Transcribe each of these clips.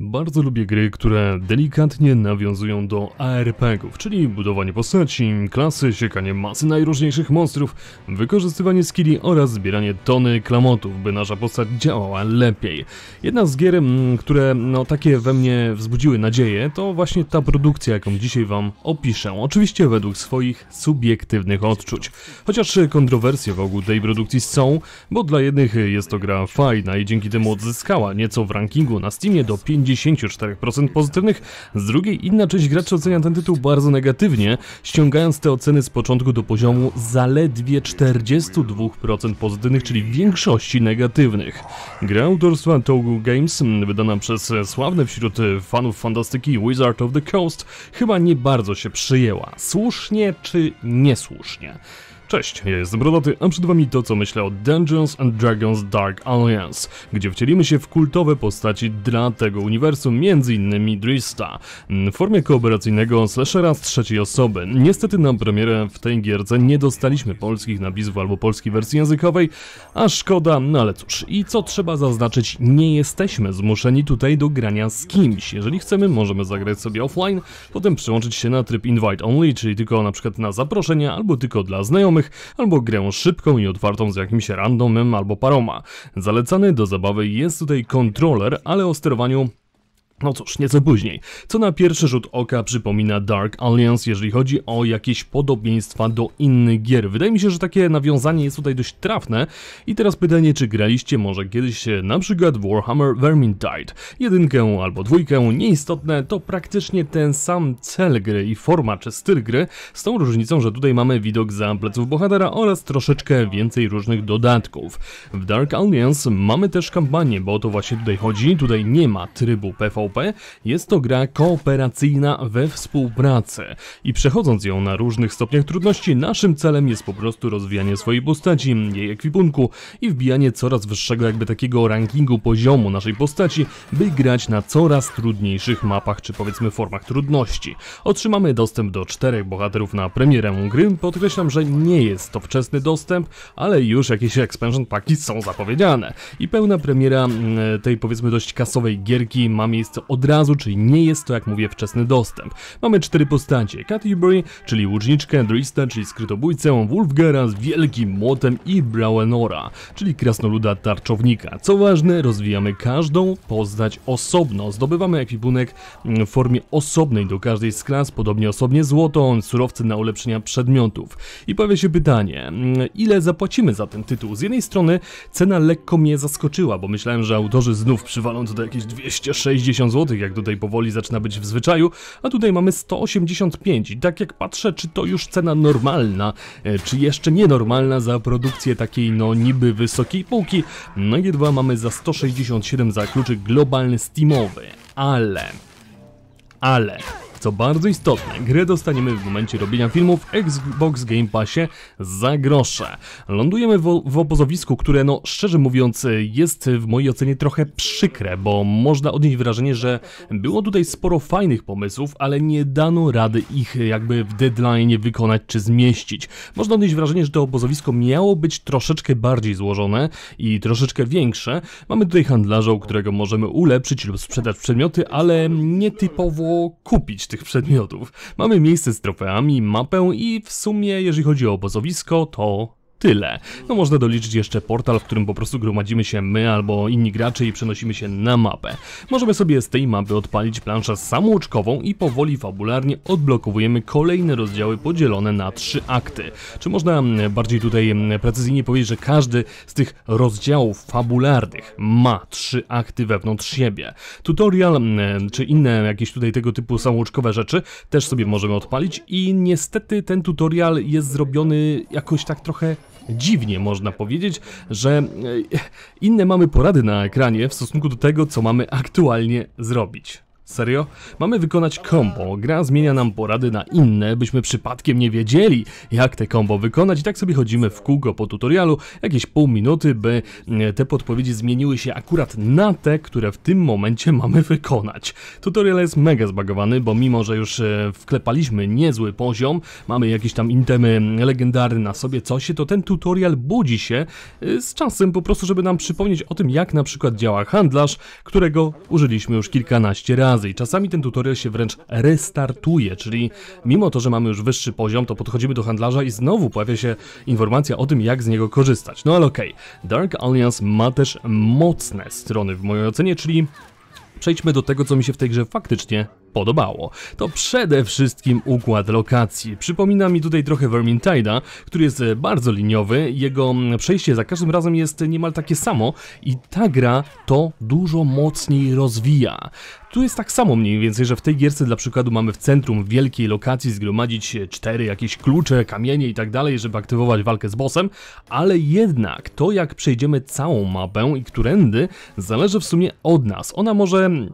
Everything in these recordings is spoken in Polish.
Bardzo lubię gry, które delikatnie nawiązują do arp ów czyli budowanie postaci, klasy, siekanie masy najróżniejszych monstrów, wykorzystywanie skilli oraz zbieranie tony klamotów, by nasza postać działała lepiej. Jedna z gier, mm, które no, takie we mnie wzbudziły nadzieję, to właśnie ta produkcja, jaką dzisiaj wam opiszę. Oczywiście według swoich subiektywnych odczuć. Chociaż kontrowersje wokół tej produkcji są, bo dla jednych jest to gra fajna i dzięki temu odzyskała nieco w rankingu na Steamie do 5 54% pozytywnych, z drugiej inna część graczy ocenia ten tytuł bardzo negatywnie, ściągając te oceny z początku do poziomu zaledwie 42% pozytywnych, czyli większości negatywnych. Gra autorstwa Togu Games, wydana przez sławne wśród fanów fantastyki Wizard of the Coast, chyba nie bardzo się przyjęła. Słusznie czy niesłusznie? Cześć, ja jestem Brodoty, a przed wami to co myślę o Dungeons and Dragons Dark Alliance, gdzie wcielimy się w kultowe postaci dla tego uniwersum, m.in. Drista, mm, w formie kooperacyjnego slashera z trzeciej osoby. Niestety na premierę w tej gierce nie dostaliśmy polskich napisów albo polskiej wersji językowej, a szkoda, no ale cóż. I co trzeba zaznaczyć, nie jesteśmy zmuszeni tutaj do grania z kimś. Jeżeli chcemy, możemy zagrać sobie offline, potem przyłączyć się na tryb invite only, czyli tylko na przykład na zaproszenie albo tylko dla znajomych, albo grę szybką i otwartą z jakimś randomem albo paroma. Zalecany do zabawy jest tutaj kontroler, ale o sterowaniu no cóż, nieco później. Co na pierwszy rzut oka przypomina Dark Alliance, jeżeli chodzi o jakieś podobieństwa do innych gier. Wydaje mi się, że takie nawiązanie jest tutaj dość trafne. I teraz pytanie, czy graliście może kiedyś e, na przykład Warhammer Vermintide? Jedynkę albo dwójkę, nieistotne, to praktycznie ten sam cel gry i forma czy styl gry, z tą różnicą, że tutaj mamy widok za pleców bohatera oraz troszeczkę więcej różnych dodatków. W Dark Alliance mamy też kampanię, bo o to właśnie tutaj chodzi. Tutaj nie ma trybu PvP, jest to gra kooperacyjna we współpracy i przechodząc ją na różnych stopniach trudności, naszym celem jest po prostu rozwijanie swojej postaci, jej ekwipunku i wbijanie coraz wyższego jakby takiego rankingu poziomu naszej postaci, by grać na coraz trudniejszych mapach czy powiedzmy formach trudności. Otrzymamy dostęp do czterech bohaterów na premierę gry, podkreślam, że nie jest to wczesny dostęp, ale już jakieś expansion paki są zapowiedziane i pełna premiera mm, tej powiedzmy dość kasowej gierki ma miejsce miejsce od razu, czyli nie jest to, jak mówię, wczesny dostęp. Mamy cztery postacie, Canterbury, czyli łuczniczkę, Drista, czyli skrytobójcę, Wolfgera z wielkim młotem i Brauenora, czyli krasnoluda tarczownika. Co ważne, rozwijamy każdą poznać osobno, zdobywamy ekwipunek mm, w formie osobnej do każdej z klas, podobnie osobnie złoto, surowce na ulepszenia przedmiotów. I pojawia się pytanie, mm, ile zapłacimy za ten tytuł? Z jednej strony cena lekko mnie zaskoczyła, bo myślałem, że autorzy znów przywalą to do jakieś 260 50 zł, jak tutaj powoli zaczyna być w zwyczaju, a tutaj mamy 185 i tak jak patrzę, czy to już cena normalna, e, czy jeszcze nienormalna za produkcję takiej no niby wysokiej półki, no i dwa mamy za 167 za kluczyk globalny Steamowy, ale... Ale co bardzo istotne, grę dostaniemy w momencie robienia filmu w Xbox Game Passie za grosze. Lądujemy w, w obozowisku, które no szczerze mówiąc jest w mojej ocenie trochę przykre, bo można odnieść wrażenie, że było tutaj sporo fajnych pomysłów, ale nie dano rady ich jakby w deadline wykonać czy zmieścić. Można odnieść wrażenie, że to obozowisko miało być troszeczkę bardziej złożone i troszeczkę większe. Mamy tutaj handlarza, u którego możemy ulepszyć lub sprzedać przedmioty, ale nietypowo kupić tych przedmiotów. Mamy miejsce z trofeami, mapę i w sumie jeżeli chodzi o obozowisko to tyle. No można doliczyć jeszcze portal, w którym po prostu gromadzimy się my albo inni gracze i przenosimy się na mapę. Możemy sobie z tej mapy odpalić planszę samouczkową i powoli fabularnie odblokowujemy kolejne rozdziały podzielone na trzy akty. Czy można mm, bardziej tutaj mm, precyzyjnie powiedzieć, że każdy z tych rozdziałów fabularnych ma trzy akty wewnątrz siebie. Tutorial mm, czy inne jakieś tutaj tego typu samouczkowe rzeczy też sobie możemy odpalić i niestety ten tutorial jest zrobiony jakoś tak trochę dziwnie można powiedzieć, że e, inne mamy porady na ekranie w stosunku do tego, co mamy aktualnie zrobić. Serio? Mamy wykonać combo. Gra zmienia nam porady na inne, byśmy przypadkiem nie wiedzieli, jak te combo wykonać. I tak sobie chodzimy w kółko po tutorialu, jakieś pół minuty, by e, te podpowiedzi zmieniły się akurat na te, które w tym momencie mamy wykonać. Tutorial jest mega zbagowany, bo mimo, że już e, wklepaliśmy niezły poziom, mamy jakieś tam intemy legendarne na sobie, co się, to ten tutorial budzi się e, z czasem po prostu, żeby nam przypomnieć o tym, jak na przykład działa handlarz, którego użyliśmy już kilkanaście razy i Czasami ten tutorial się wręcz restartuje, czyli mimo to, że mamy już wyższy poziom, to podchodzimy do handlarza i znowu pojawia się informacja o tym, jak z niego korzystać. No ale okej, okay. Dark Alliance ma też mocne strony w mojej ocenie, czyli przejdźmy do tego, co mi się w tej grze faktycznie podobało. To przede wszystkim układ lokacji. Przypomina mi tutaj trochę Vermintide'a, który jest e, bardzo liniowy, jego mm, przejście za każdym razem jest e, niemal takie samo i ta gra to dużo mocniej rozwija. Tu jest tak samo mniej więcej, że w tej gierce dla przykładu mamy w centrum wielkiej lokacji zgromadzić e, cztery jakieś klucze, kamienie i tak dalej, żeby aktywować walkę z bossem, ale jednak to jak przejdziemy całą mapę i którędy zależy w sumie od nas. Ona może mm,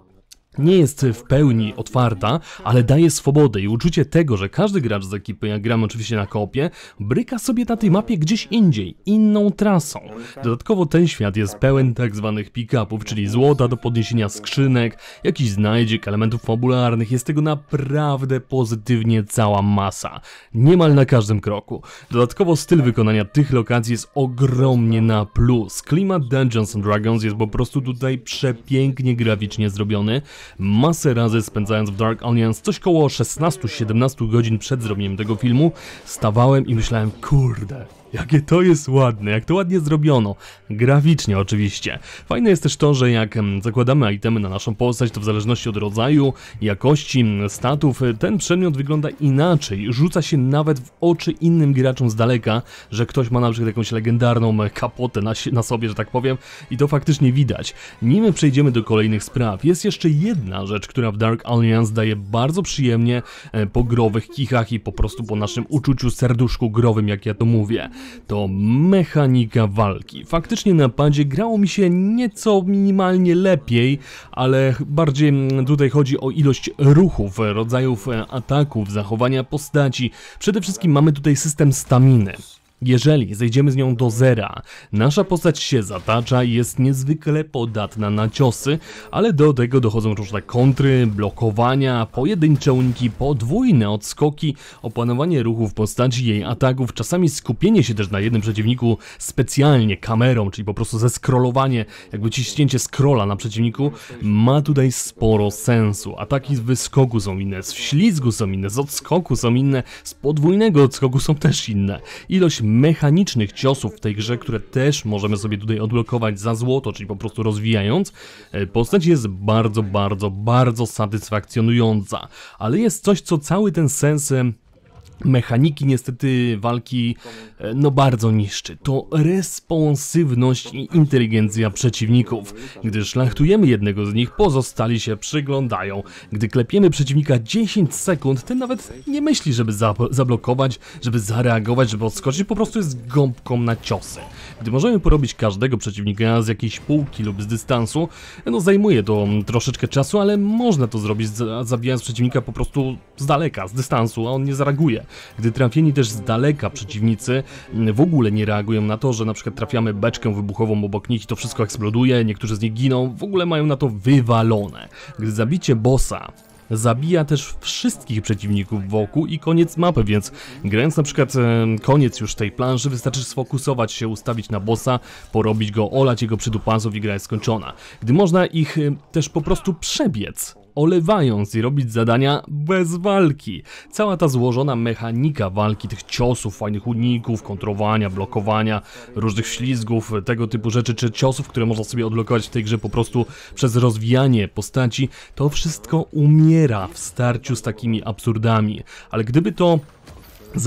nie jest w pełni otwarta, ale daje swobodę i uczucie tego, że każdy gracz z ekipy, jak gram oczywiście na kopie, bryka sobie na tej mapie gdzieś indziej, inną trasą. Dodatkowo ten świat jest pełen tak zwanych pick-upów, czyli złota do podniesienia skrzynek, jakiś znajdziek, elementów fabularnych, jest tego naprawdę pozytywnie cała masa. Niemal na każdym kroku. Dodatkowo styl wykonania tych lokacji jest ogromnie na plus. Klimat Dungeons Dragons jest po prostu tutaj przepięknie graficznie zrobiony, masę razy spędzając w Dark Alliance coś koło 16-17 godzin przed zrobieniem tego filmu, stawałem i myślałem, kurde, Jakie to jest ładne, jak to ładnie zrobiono. Graficznie oczywiście. Fajne jest też to, że jak mm, zakładamy itemy na naszą postać, to w zależności od rodzaju, jakości, mm, statów, y, ten przedmiot wygląda inaczej. Rzuca się nawet w oczy innym graczom z daleka, że ktoś ma na przykład jakąś legendarną e, kapotę na, na sobie, że tak powiem, i to faktycznie widać. Nim przejdziemy do kolejnych spraw, jest jeszcze jedna rzecz, która w Dark Alliance daje bardzo przyjemnie e, po growych kichach i po prostu po naszym uczuciu serduszku growym, jak ja to mówię to mechanika walki. Faktycznie na padzie grało mi się nieco minimalnie lepiej, ale bardziej mm, tutaj chodzi o ilość ruchów, rodzajów e, ataków, zachowania postaci. Przede wszystkim mamy tutaj system staminy. Jeżeli zejdziemy z nią do zera, nasza postać się zatacza i jest niezwykle podatna na ciosy, ale do tego dochodzą różne kontry, blokowania, pojedyncze uniki, podwójne odskoki, opanowanie ruchów postaci, jej ataków, czasami skupienie się też na jednym przeciwniku specjalnie kamerą, czyli po prostu zeskrolowanie, jakby ciśnięcie scrolla na przeciwniku, ma tutaj sporo sensu. Ataki z wyskoku są inne, z ślizgu są inne, z odskoku są inne, z podwójnego odskoku są też inne. Ilość mechanicznych ciosów w tej grze, które też możemy sobie tutaj odblokować za złoto, czyli po prostu rozwijając, e, postać jest bardzo, bardzo, bardzo satysfakcjonująca. Ale jest coś, co cały ten sens mechaniki niestety walki e, no bardzo niszczy. To responsywność i inteligencja przeciwników. Gdy szlachtujemy jednego z nich, pozostali się przyglądają. Gdy klepiemy przeciwnika 10 sekund, ten nawet nie myśli, żeby za zablokować, żeby zareagować, żeby odskoczyć, po prostu jest gąbką na ciosy. Gdy możemy porobić każdego przeciwnika z jakiejś półki lub z dystansu, no zajmuje to mm, troszeczkę czasu, ale można to zrobić zabijając przeciwnika po prostu z daleka, z dystansu, a on nie zareaguje. Gdy trafieni też z daleka przeciwnicy mm, w ogóle nie reagują na to, że na przykład trafiamy beczkę wybuchową obok nich i to wszystko eksploduje, niektórzy z nich giną, w ogóle mają na to wywalone. Gdy zabicie bossa zabija też wszystkich przeciwników wokół i koniec mapy, więc grając na przykład e, koniec już tej planży, wystarczy sfokusować się, ustawić na bossa, porobić go, olać jego przydupasów i gra jest skończona. Gdy można ich e, też po prostu przebiec olewając i robić zadania bez walki. Cała ta złożona mechanika walki, tych ciosów, fajnych uników, kontrowania, blokowania, różnych ślizgów, tego typu rzeczy, czy ciosów, które można sobie odlokować w tej grze po prostu przez rozwijanie postaci, to wszystko umiera w starciu z takimi absurdami. Ale gdyby to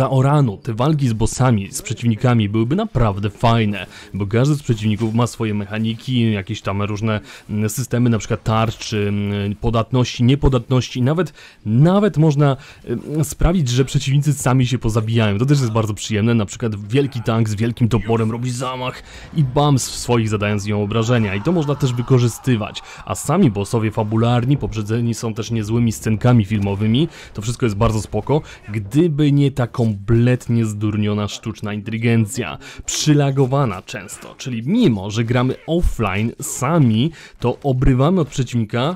oranu te walki z bossami, z przeciwnikami byłyby naprawdę fajne, bo każdy z przeciwników ma swoje mechaniki, jakieś tam różne mm, systemy, na przykład tarczy, mm, podatności, niepodatności, nawet, nawet można mm, sprawić, że przeciwnicy sami się pozabijają, to też jest bardzo przyjemne, na przykład wielki tank z wielkim toporem robi zamach i bams w swoich zadając ją obrażenia i to można też wykorzystywać, a sami bossowie fabularni poprzedzeni są też niezłymi scenkami filmowymi, to wszystko jest bardzo spoko, gdyby nie tak kompletnie zdurniona sztuczna inteligencja, przylagowana często, czyli mimo, że gramy offline sami, to obrywamy od przeciwnika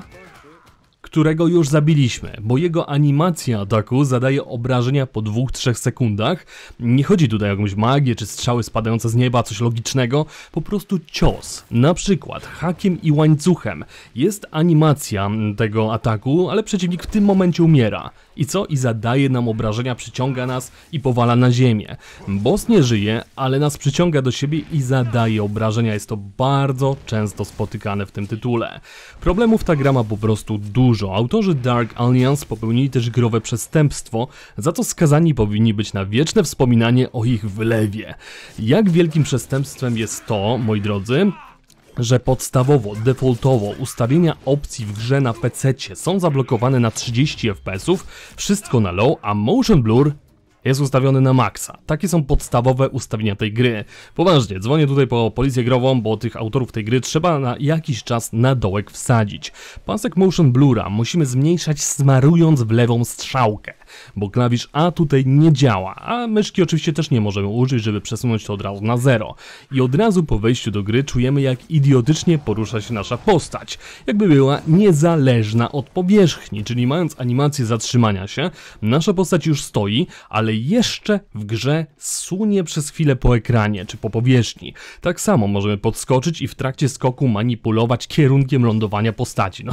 którego już zabiliśmy, bo jego animacja ataku zadaje obrażenia po 2-3 sekundach. Nie chodzi tutaj o jakąś magię czy strzały spadające z nieba, coś logicznego, po prostu cios. Na przykład hakiem i łańcuchem jest animacja tego ataku, ale przeciwnik w tym momencie umiera. I co? I zadaje nam obrażenia, przyciąga nas i powala na ziemię. Boss nie żyje, ale nas przyciąga do siebie i zadaje obrażenia. Jest to bardzo często spotykane w tym tytule. Problemów ta gra ma po prostu dużo. Autorzy Dark Alliance popełnili też growe przestępstwo, za co skazani powinni być na wieczne wspominanie o ich wylewie. Jak wielkim przestępstwem jest to, moi drodzy, że podstawowo, defaultowo ustawienia opcji w grze na PC są zablokowane na 30 fps, wszystko na low, a motion blur jest ustawiony na maksa. Takie są podstawowe ustawienia tej gry. Poważnie, dzwonię tutaj po policję grową, bo tych autorów tej gry trzeba na jakiś czas na dołek wsadzić. Pasek motion blura musimy zmniejszać smarując w lewą strzałkę, bo klawisz A tutaj nie działa, a myszki oczywiście też nie możemy użyć, żeby przesunąć to od razu na zero. I od razu po wejściu do gry czujemy jak idiotycznie porusza się nasza postać, jakby była niezależna od powierzchni, czyli mając animację zatrzymania się, nasza postać już stoi, ale ale jeszcze w grze sunie przez chwilę po ekranie czy po powierzchni. Tak samo możemy podskoczyć i w trakcie skoku manipulować kierunkiem lądowania postaci. No,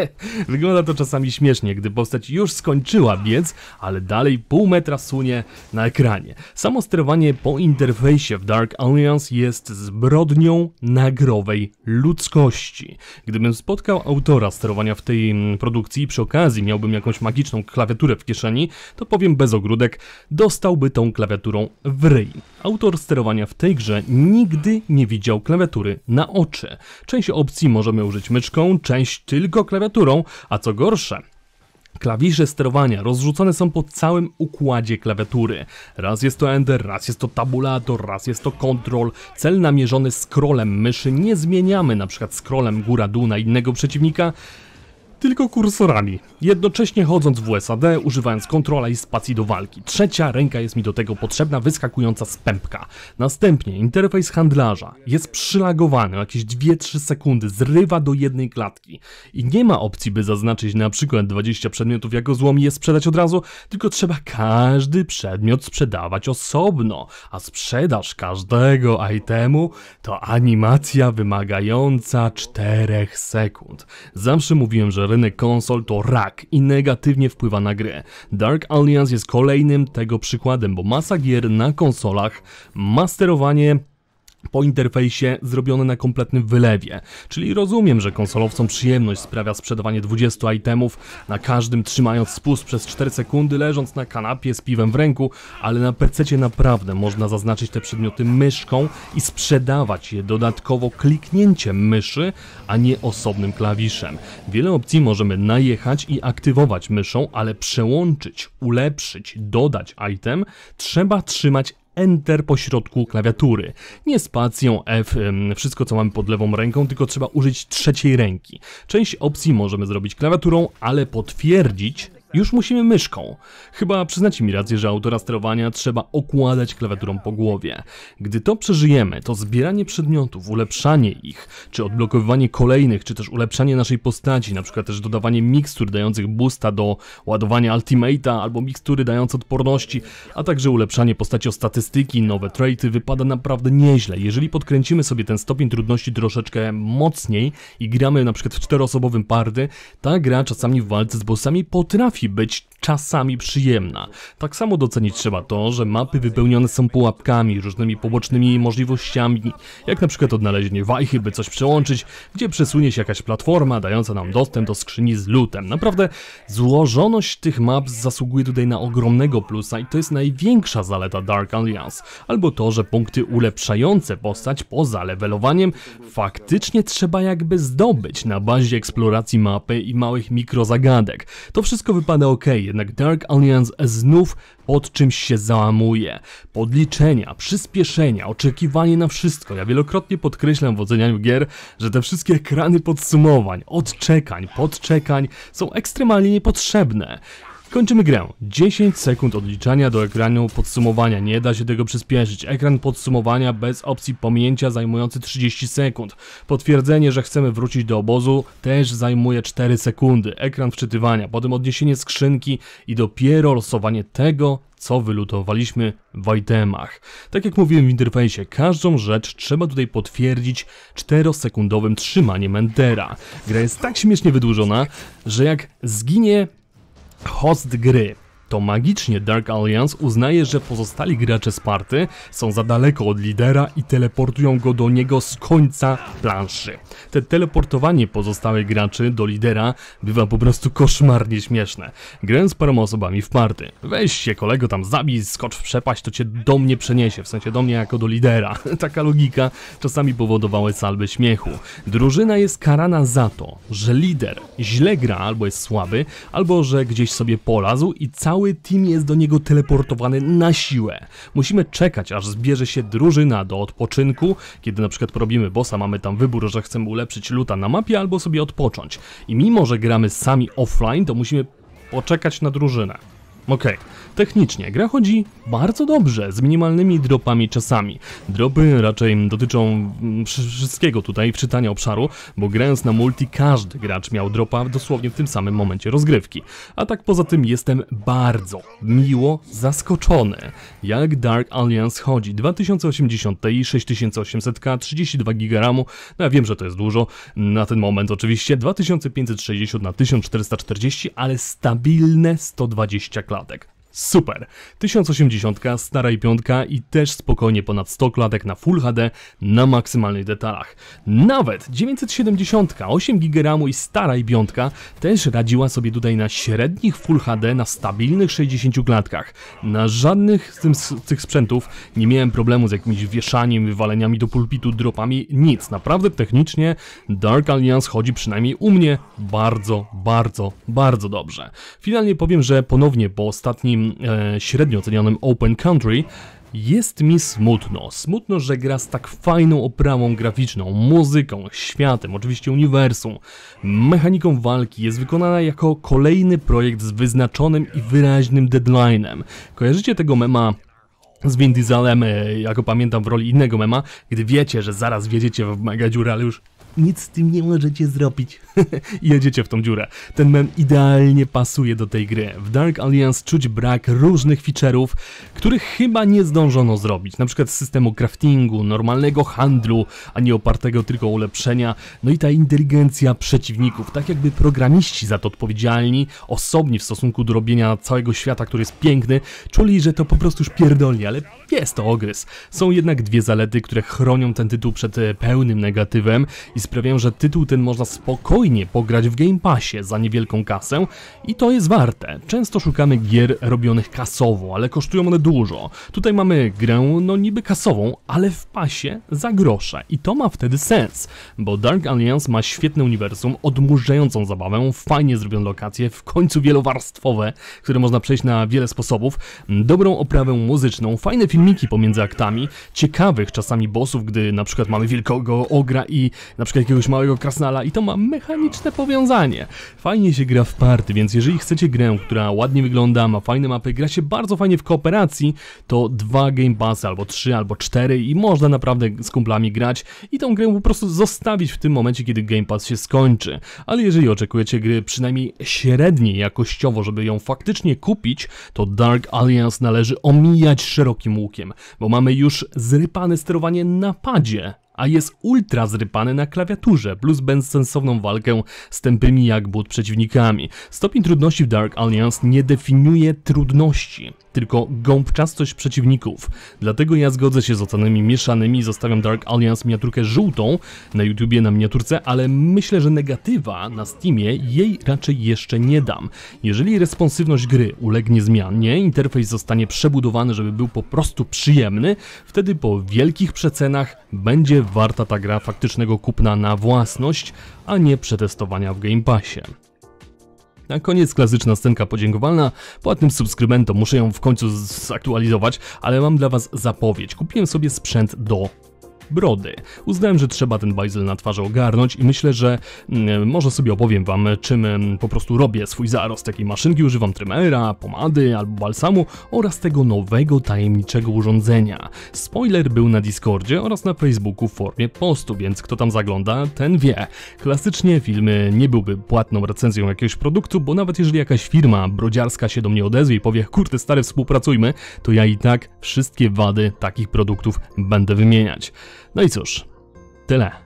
Wygląda to czasami śmiesznie, gdy postać już skończyła biec, ale dalej pół metra sunie na ekranie. Samo sterowanie po interfejsie w Dark Alliance jest zbrodnią nagrowej ludzkości. Gdybym spotkał autora sterowania w tej mm, produkcji i przy okazji miałbym jakąś magiczną klawiaturę w kieszeni, to powiem bez ogródek, dostałby tą klawiaturą w ryj. Autor sterowania w tej grze nigdy nie widział klawiatury na oczy. Część opcji możemy użyć myczką, część tylko klawiaturą, a co gorsze, Klawisze sterowania rozrzucone są po całym układzie klawiatury. Raz jest to Enter, raz jest to tabulator, raz jest to Control. Cel namierzony scrollem myszy nie zmieniamy, np. scrollem góra-dół na innego przeciwnika tylko kursorami, jednocześnie chodząc w USAD, używając kontrola i spacji do walki. Trzecia ręka jest mi do tego potrzebna, wyskakująca z pępka. Następnie interfejs handlarza jest przylagowany, jakieś 2-3 sekundy, zrywa do jednej klatki. I nie ma opcji, by zaznaczyć na przykład 20 przedmiotów jako złom i je sprzedać od razu, tylko trzeba każdy przedmiot sprzedawać osobno, a sprzedaż każdego itemu to animacja wymagająca 4 sekund. Zawsze mówiłem, że rynek konsol to rak i negatywnie wpływa na grę. Dark Alliance jest kolejnym tego przykładem, bo masa gier na konsolach, masterowanie po interfejsie zrobione na kompletnym wylewie. Czyli rozumiem, że konsolowcom przyjemność sprawia sprzedawanie 20 itemów, na każdym trzymając spust przez 4 sekundy, leżąc na kanapie z piwem w ręku, ale na PC naprawdę można zaznaczyć te przedmioty myszką i sprzedawać je dodatkowo kliknięciem myszy, a nie osobnym klawiszem. Wiele opcji możemy najechać i aktywować myszą, ale przełączyć, ulepszyć, dodać item trzeba trzymać Enter pośrodku klawiatury. Nie spacją F, wszystko co mamy pod lewą ręką, tylko trzeba użyć trzeciej ręki. Część opcji możemy zrobić klawiaturą, ale potwierdzić już musimy myszką. Chyba przyznacie mi rację, że autora sterowania trzeba okładać klawiaturą po głowie. Gdy to przeżyjemy, to zbieranie przedmiotów, ulepszanie ich, czy odblokowywanie kolejnych, czy też ulepszanie naszej postaci, na przykład też dodawanie mikstur dających boosta do ładowania ultimate'a, albo mikstury dające odporności, a także ulepszanie postaci o statystyki, nowe traity, wypada naprawdę nieźle. Jeżeli podkręcimy sobie ten stopień trudności troszeczkę mocniej i gramy na przykład w czteroosobowym party, ta gra czasami w walce z bossami potrafi być czasami przyjemna. Tak samo docenić trzeba to, że mapy wypełnione są pułapkami, różnymi pobocznymi możliwościami, jak na przykład odnalezienie wajchy, by coś przełączyć, gdzie przesunie się jakaś platforma dająca nam dostęp do skrzyni z lutem. Naprawdę złożoność tych map zasługuje tutaj na ogromnego plusa i to jest największa zaleta Dark Alliance, albo to, że punkty ulepszające postać poza levelowaniem faktycznie trzeba jakby zdobyć na bazie eksploracji mapy i małych mikrozagadek. To wszystko wypada ok, jednak Dark Alliance znów pod czymś się załamuje. Podliczenia, przyspieszenia, oczekiwanie na wszystko. Ja wielokrotnie podkreślam w ocenianiu gier, że te wszystkie ekrany podsumowań, odczekań, podczekań są ekstremalnie niepotrzebne. Kończymy grę. 10 sekund odliczania do ekranu podsumowania. Nie da się tego przyspieszyć. Ekran podsumowania bez opcji pominięcia zajmujący 30 sekund. Potwierdzenie, że chcemy wrócić do obozu też zajmuje 4 sekundy. Ekran wczytywania, potem odniesienie skrzynki i dopiero losowanie tego, co wylutowaliśmy w itemach. Tak jak mówiłem w interfejsie, każdą rzecz trzeba tutaj potwierdzić 4-sekundowym trzymaniem Endera. Gra jest tak śmiesznie wydłużona, że jak zginie host gry to magicznie Dark Alliance uznaje, że pozostali gracze Sparty są za daleko od lidera i teleportują go do niego z końca planszy. Te teleportowanie pozostałych graczy do lidera bywa po prostu koszmarnie śmieszne. Grę z paroma osobami w party. Weź się kolego tam zabij, skocz w przepaść, to cię do mnie przeniesie, w sensie do mnie jako do lidera. Taka logika czasami powodowała salby śmiechu. Drużyna jest karana za to, że lider źle gra albo jest słaby, albo że gdzieś sobie polazł i cały cały team jest do niego teleportowany na siłę. Musimy czekać, aż zbierze się drużyna do odpoczynku, kiedy na przykład robimy bossa, mamy tam wybór, że chcemy ulepszyć luta na mapie albo sobie odpocząć. I mimo, że gramy sami offline, to musimy poczekać na drużynę. Okej. Okay. Technicznie gra chodzi bardzo dobrze, z minimalnymi dropami czasami. Dropy raczej dotyczą mm, wszystkiego tutaj, wczytania obszaru, bo grając na multi każdy gracz miał dropa dosłownie w tym samym momencie rozgrywki. A tak poza tym jestem bardzo miło zaskoczony, jak Dark Alliance chodzi. 2080 i 6800K, 32 GB RAMu, no ja wiem, że to jest dużo, na ten moment oczywiście, 2560 na 1440, ale stabilne 120 klas Atlantic Super! 1080, stara i piątka i też spokojnie ponad 100 klatek na Full HD na maksymalnych detalach. Nawet 970, 8 GB i stara i piątka też radziła sobie tutaj na średnich Full HD na stabilnych 60 klatkach. Na żadnych z, tym, z tych sprzętów nie miałem problemu z jakimś wieszaniem, wywaleniami do pulpitu, dropami, nic. Naprawdę technicznie Dark Alliance chodzi przynajmniej u mnie bardzo, bardzo, bardzo dobrze. Finalnie powiem, że ponownie po ostatnim e, średnio cenionym Open Country, jest mi smutno. Smutno, że gra z tak fajną oprawą graficzną, muzyką, światem, oczywiście uniwersum, mechaniką walki jest wykonana jako kolejny projekt z wyznaczonym i wyraźnym deadline'em. Kojarzycie tego mema z Vin Dieselem, e, jako pamiętam w roli innego mema, gdy wiecie, że zaraz wjedziecie w mega dziurę, ale już nic z tym nie możecie zrobić. i jedziecie w tą dziurę. Ten mem idealnie pasuje do tej gry. W Dark Alliance czuć brak różnych feature'ów, których chyba nie zdążono zrobić, na przykład systemu craftingu, normalnego handlu, a nie opartego tylko o ulepszenia, no i ta inteligencja przeciwników, tak jakby programiści za to odpowiedzialni, osobni w stosunku do robienia całego świata, który jest piękny, czuli, że to po prostu już pierdolnie, ale jest to ogryz. Są jednak dwie zalety, które chronią ten tytuł przed e, pełnym negatywem i sprawiają, że tytuł ten można spokojnie spokojnie pograć w Game Passie za niewielką kasę i to jest warte. Często szukamy gier robionych kasowo, ale kosztują one dużo. Tutaj mamy grę, no niby kasową, ale w pasie za grosze i to ma wtedy sens, bo Dark Alliance ma świetne uniwersum, odmurzającą zabawę, fajnie zrobione lokacje, w końcu wielowarstwowe, które można przejść na wiele sposobów, dobrą oprawę muzyczną, fajne filmiki pomiędzy aktami, ciekawych czasami bossów, gdy na przykład mamy wielkiego ogra i na przykład jakiegoś małego krasnala i to ma mechanizm dynamiczne powiązanie. Fajnie się gra w party, więc jeżeli chcecie grę, która ładnie wygląda, ma fajne mapy, gra się bardzo fajnie w kooperacji, to dwa Game Passy, albo trzy, albo cztery i można naprawdę z kumplami grać i tą grę po prostu zostawić w tym momencie, kiedy Game Pass się skończy. Ale jeżeli oczekujecie gry przynajmniej średniej jakościowo, żeby ją faktycznie kupić, to Dark Alliance należy omijać szerokim łukiem, bo mamy już zrypane sterowanie na padzie a jest ultra zrypany na klawiaturze, plus bezsensowną walkę z tępymi jak but przeciwnikami. Stopień trudności w Dark Alliance nie definiuje trudności, tylko gąbczastość przeciwników. Dlatego ja zgodzę się z ocenami mieszanymi, i zostawiam Dark Alliance miniaturkę żółtą na YouTubie na miniaturce, ale myślę, że negatywa na Steamie jej raczej jeszcze nie dam. Jeżeli responsywność gry ulegnie zmianie, interfejs zostanie przebudowany, żeby był po prostu przyjemny, wtedy po wielkich przecenach będzie warta ta gra faktycznego kupna na własność, a nie przetestowania w Game Passie. Na koniec klasyczna scenka podziękowalna. Płatnym subskrybentom muszę ją w końcu zaktualizować, ale mam dla Was zapowiedź. Kupiłem sobie sprzęt do brody. Uznałem, że trzeba ten bajzel na twarzy ogarnąć i myślę, że mm, może sobie opowiem wam, czym mm, po prostu robię swój zarost, takiej maszynki używam trymera, pomady albo balsamu oraz tego nowego tajemniczego urządzenia. Spoiler był na Discordzie oraz na Facebooku w formie postu, więc kto tam zagląda, ten wie. Klasycznie filmy nie byłby płatną recenzją jakiegoś produktu, bo nawet jeżeli jakaś firma brodziarska się do mnie odezwie i powie, kurde stary współpracujmy, to ja i tak wszystkie wady takich produktów będę wymieniać. No i cóż, tyle.